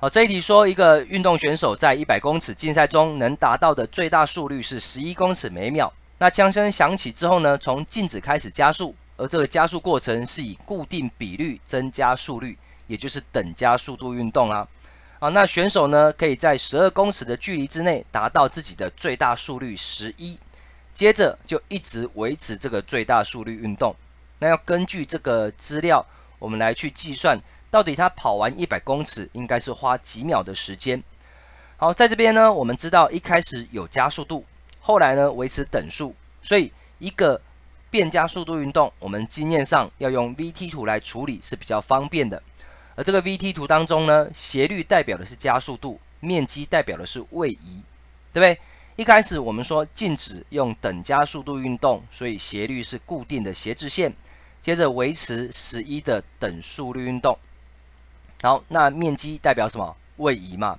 好，这一题说，一个运动选手在一百公尺竞赛中能达到的最大速率是十一公尺每秒。那枪声响起之后呢，从静止开始加速，而这个加速过程是以固定比率增加速率，也就是等加速度运动啦。好，那选手呢可以在十二公尺的距离之内达到自己的最大速率十一，接着就一直维持这个最大速率运动。那要根据这个资料，我们来去计算。到底他跑完一百公尺应该是花几秒的时间？好，在这边呢，我们知道一开始有加速度，后来呢维持等速，所以一个变加速度运动，我们经验上要用 v-t 图来处理是比较方便的。而这个 v-t 图当中呢，斜率代表的是加速度，面积代表的是位移，对不对？一开始我们说静止用等加速度运动，所以斜率是固定的斜直线。接着维持十一的等速率运动。好，那面积代表什么？位移嘛。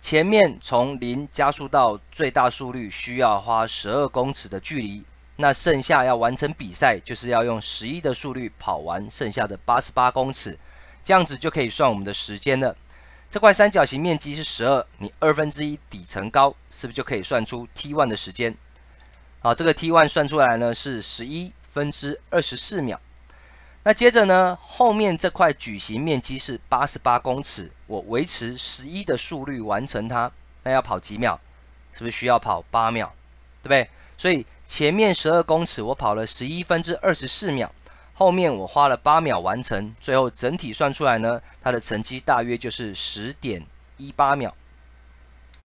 前面从零加速到最大速率需要花十二公尺的距离，那剩下要完成比赛就是要用十一的速率跑完剩下的八十八公尺，这样子就可以算我们的时间了。这块三角形面积是十二，你二分之一底层高，是不是就可以算出 t1 的时间？好，这个 t1 算出来呢是十一分之二十四秒。那接着呢，后面这块矩形面积是八十八公尺，我维持十一的速率完成它，那要跑几秒？是不是需要跑八秒？对不对？所以前面十二公尺我跑了十一分之二十四秒，后面我花了八秒完成，最后整体算出来呢，它的成绩大约就是十点一八秒。